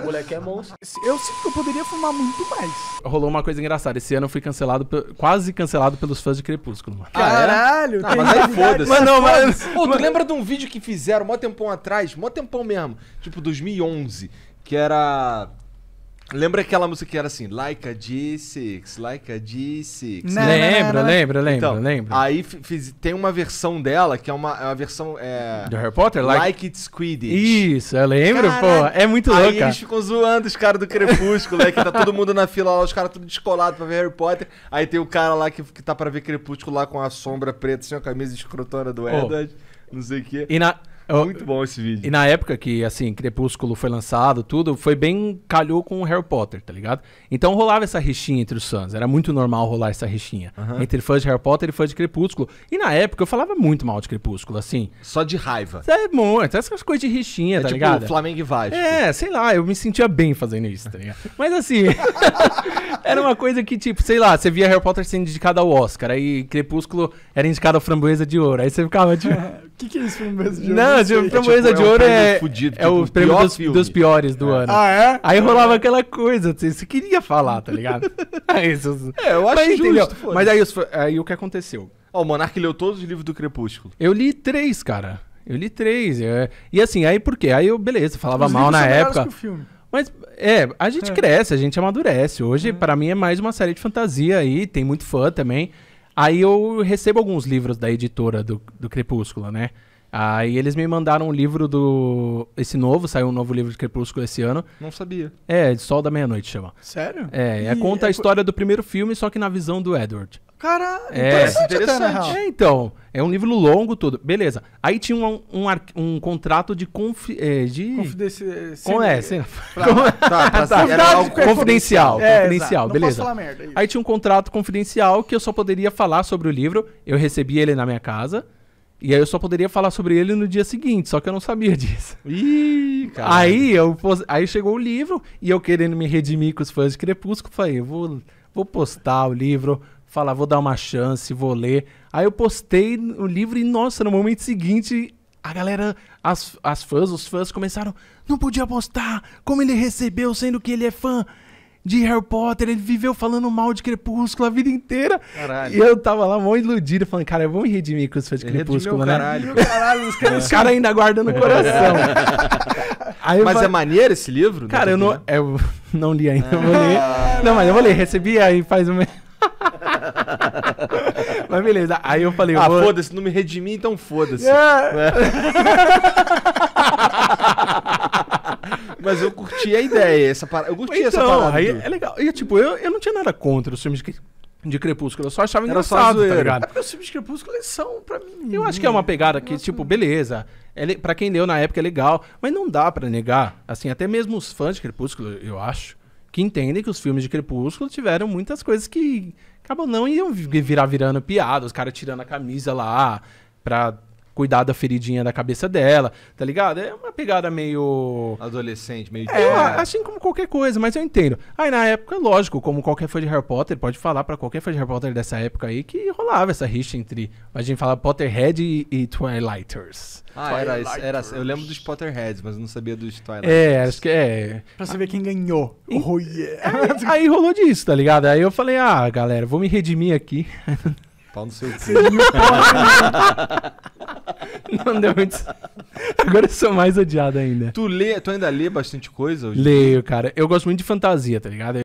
O moleque é monstro. Eu sinto que eu poderia fumar muito mais. Rolou uma coisa engraçada. Esse ano eu fui cancelado, quase cancelado pelos fãs de Crepúsculo. Mano. Ah, é? Caralho! Ah, mas aí foda-se. Mano, mano. Pô, tu lembra de um vídeo que fizeram mó tempão atrás? Mó tempão mesmo. Tipo, 2011. Que era Lembra aquela música que era assim, like a G6, like a G6? lembra, lembra, lembra, então, lembra. Aí fiz, tem uma versão dela que é uma, é uma versão. É, Do Harry Potter? Like, like It's Quidditch. Isso, eu lembro, Caraca. pô. É muito louca Aí eles ficam zoando os caras do Crepúsculo, né? Que tá todo mundo na fila lá, os caras tudo descolado pra ver Harry Potter. Aí tem o cara lá que, que tá pra ver Crepúsculo lá com a sombra preta, assim, a camisa escrotona do oh. Edward não sei o quê. E na, é, muito bom esse vídeo. E na época que, assim, Crepúsculo foi lançado, tudo, foi bem calhou com o Harry Potter, tá ligado? Então rolava essa rixinha entre os fãs. Era muito normal rolar essa rixinha. Uhum. Entre fãs de Harry Potter e fãs de Crepúsculo. E na época eu falava muito mal de Crepúsculo, assim. Só de raiva. É muito. Essas coisas de rixinha, é tá tipo ligado? Flamengo e Vasco. É, sei lá, eu me sentia bem fazendo isso, tá ligado? Mas assim, era uma coisa que, tipo, sei lá, você via Harry Potter sendo indicado ao Oscar, aí Crepúsculo era indicado a Framboesa de Ouro. Aí você ficava, tipo. que, que é isso, Framboesa de Não, tipo, Framboesa é, tipo, de Ouro é, um é- fudido, é, tipo, é o prêmio pior dos, dos, piores do é. ano. Ah, é? Aí rolava aquela coisa, assim, você queria falar, tá ligado? aí, é isso, assim. é, eu acho que entendeu? Mas aí, aí o que aconteceu? Ó, oh, o Monark leu todos os livros do Crepúsculo. Eu li três, cara. Eu li três. Eu... E assim, aí por quê? Aí eu, beleza, falava os mal na época. Que o filme. Mas é, a gente é. cresce, a gente amadurece. Hoje, é. para mim, é mais uma série de fantasia aí, tem muito fã também. Aí eu recebo alguns livros da editora do, do Crepúsculo, né? Aí eles me mandaram um livro do. Esse novo, saiu um novo livro de Crepúsculo esse ano. Não sabia. É, Sol da Meia-Noite chama. Sério? É, e... é conta a é história do primeiro filme, só que na visão do Edward. Cara, é interessante, interessante. Até, né, é, então. É um livro longo todo. Beleza. Aí tinha um, um, um contrato de... Confi, é, de... Com, é, sim. Pra, tá, pra, é. tá, era algo confidencial. É, confidencial, beleza. Não posso falar merda, é Aí tinha um contrato confidencial que eu só poderia falar sobre o livro. Eu recebi ele na minha casa. E aí eu só poderia falar sobre ele no dia seguinte, só que eu não sabia disso. Ih, cara. Aí, eu, aí chegou o livro e eu querendo me redimir com os fãs de Crepúsculo, falei, eu vou, vou postar o livro falar, vou dar uma chance, vou ler. Aí eu postei o livro e, nossa, no momento seguinte, a galera, as, as fãs, os fãs começaram, não podia postar, como ele recebeu, sendo que ele é fã de Harry Potter, ele viveu falando mal de Crepúsculo a vida inteira. Caralho. E eu tava lá mó iludido, falando, cara, eu vou me redimir com os fãs de Crepúsculo, né? Caralho, caralho, os caras, cara ainda guardam no coração. mas é maneiro esse livro? Cara, eu não, né? eu não li ainda, eu vou ah. ler. Não, mas eu vou ler, recebi aí faz um mês. Mas beleza, aí eu falei... Ah, foda-se, não me redimi, então foda-se. Yeah. É. Mas eu curti a ideia, essa parada. Eu curti então, essa parada. Aí é legal. E tipo, eu, eu não tinha nada contra os filmes de, de Crepúsculo, eu só achava Era engraçado, tá ligado? É porque os filmes de Crepúsculo eles são, pra mim. Eu acho que é uma pegada que, Nossa. tipo, né? beleza. É, pra quem deu na época é legal, mas não dá para negar. Assim, até mesmo os fãs de Crepúsculo, eu acho que entendem que os filmes de Crepúsculo tiveram muitas coisas que acabam não iam virar virando piada, os caras tirando a camisa lá pra cuidar da feridinha da cabeça dela, tá ligado? É uma pegada meio. Adolescente, meio. É, é. assim como qualquer coisa, mas eu entendo. Aí na época, lógico, como qualquer fã de Harry Potter, pode falar para qualquer fã de Harry Potter dessa época aí que rolava essa rixa entre. A gente fala Potterhead e, e Twilighters. Ah, Era, era, eu lembro dos Potterheads, mas não sabia dos Twilighters. É, acho que é. Pra saber quem ganhou. E, oh, yeah. aí, aí rolou disso, tá ligado? Aí eu falei, ah, galera, vou me redimir aqui. Pau no seu cu. Não deu muito. Agora eu sou mais odiado ainda. Tu lê, tu ainda lê bastante coisa hoje? Leio, cara. Eu gosto muito de fantasia, tá ligado?